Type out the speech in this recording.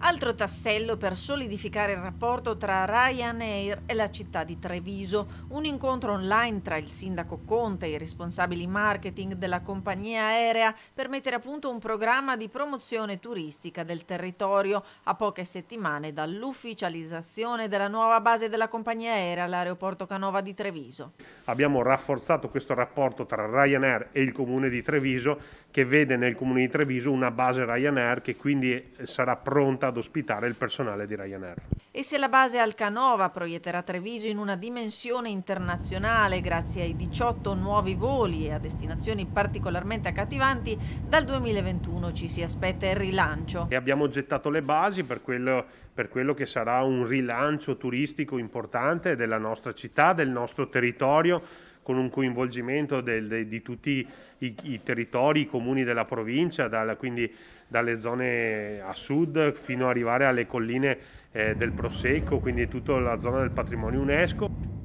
Altro tassello per solidificare il rapporto tra Ryanair e la città di Treviso, un incontro online tra il sindaco Conte e i responsabili marketing della compagnia aerea per mettere a punto un programma di promozione turistica del territorio a poche settimane dall'ufficializzazione della nuova base della compagnia aerea all'aeroporto Canova di Treviso. Abbiamo rafforzato questo rapporto tra Ryanair e il comune di Treviso che vede nel comune di Treviso una base Ryanair che quindi sarà pronta porta ad ospitare il personale di Ryanair. E se la base Alcanova proietterà Treviso in una dimensione internazionale grazie ai 18 nuovi voli e a destinazioni particolarmente accattivanti, dal 2021 ci si aspetta il rilancio. E abbiamo gettato le basi per quello, per quello che sarà un rilancio turistico importante della nostra città, del nostro territorio, con un coinvolgimento del, de, di tutti i, i, territori, i comuni della provincia, dal, quindi dalle zone a sud fino ad arrivare alle colline eh, del Prosecco, quindi tutta la zona del patrimonio UNESCO.